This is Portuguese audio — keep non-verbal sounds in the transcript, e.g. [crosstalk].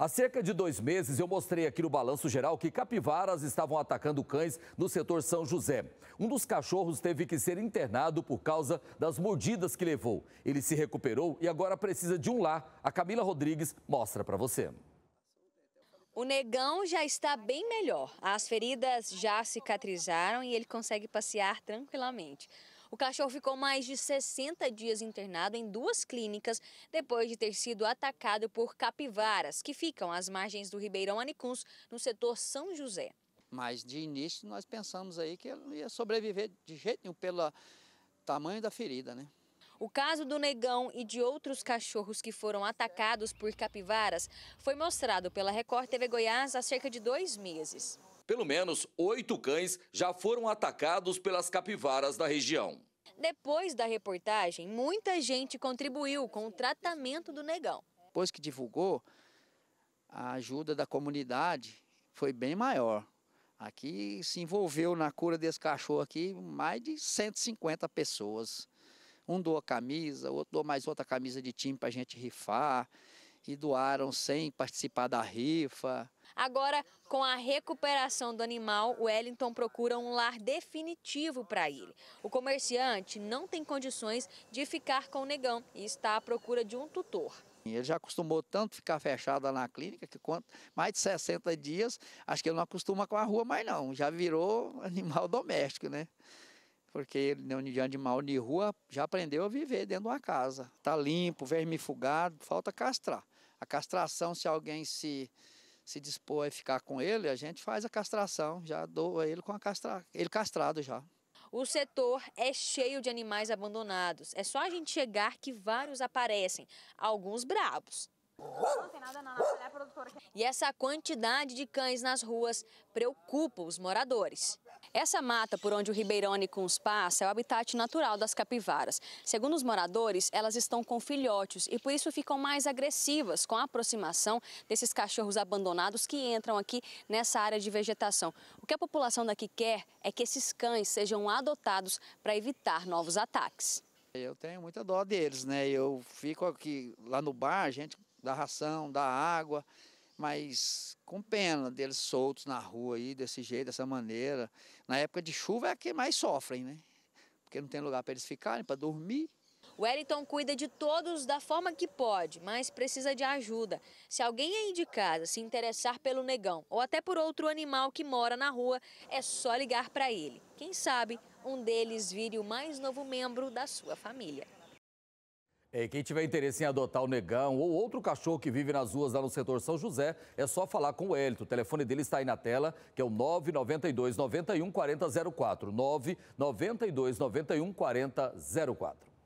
Há cerca de dois meses, eu mostrei aqui no Balanço Geral que capivaras estavam atacando cães no setor São José. Um dos cachorros teve que ser internado por causa das mordidas que levou. Ele se recuperou e agora precisa de um lar. A Camila Rodrigues mostra para você. O negão já está bem melhor. As feridas já cicatrizaram e ele consegue passear tranquilamente. O cachorro ficou mais de 60 dias internado em duas clínicas depois de ter sido atacado por capivaras, que ficam às margens do Ribeirão Anicuns, no setor São José. Mas de início nós pensamos aí que ele não ia sobreviver de jeito nenhum pelo tamanho da ferida, né? O caso do negão e de outros cachorros que foram atacados por capivaras foi mostrado pela Record TV Goiás há cerca de dois meses. Pelo menos oito cães já foram atacados pelas capivaras da região. Depois da reportagem, muita gente contribuiu com o tratamento do negão. Depois que divulgou, a ajuda da comunidade foi bem maior. Aqui se envolveu na cura desse cachorro aqui mais de 150 pessoas. Um doou a camisa, outro doou mais outra camisa de time para a gente rifar e doaram sem participar da rifa. Agora, com a recuperação do animal, o Wellington procura um lar definitivo para ele. O comerciante não tem condições de ficar com o negão e está à procura de um tutor. Ele já acostumou tanto ficar fechado na clínica que quanto, mais de 60 dias, acho que ele não acostuma com a rua mais não, já virou [laughs] animal doméstico, né? porque ele no de animal de rua já aprendeu a viver dentro de uma casa. Tá limpo, vermifugado, falta castrar. A castração, se alguém se se dispor a ficar com ele, a gente faz a castração, já doa ele com a castra, ele castrado já. O setor é cheio de animais abandonados. É só a gente chegar que vários aparecem, alguns bravos. E essa quantidade de cães nas ruas preocupa os moradores. Essa mata por onde o Ribeirone Cuns passa é o habitat natural das capivaras. Segundo os moradores, elas estão com filhotes e por isso ficam mais agressivas com a aproximação desses cachorros abandonados que entram aqui nessa área de vegetação. O que a população daqui quer é que esses cães sejam adotados para evitar novos ataques. Eu tenho muita dó deles, né? Eu fico aqui lá no bar, a gente dá ração, dá água mas com pena deles soltos na rua aí, desse jeito, dessa maneira. Na época de chuva é que mais sofrem, né? Porque não tem lugar para eles ficarem, para dormir. O Wellington cuida de todos da forma que pode, mas precisa de ajuda. Se alguém aí de casa se interessar pelo negão ou até por outro animal que mora na rua, é só ligar para ele. Quem sabe um deles vire o mais novo membro da sua família. É, quem tiver interesse em adotar o negão ou outro cachorro que vive nas ruas lá no setor São José, é só falar com o Hélito. O telefone dele está aí na tela, que é o 992 91 4004. 992 91 4004.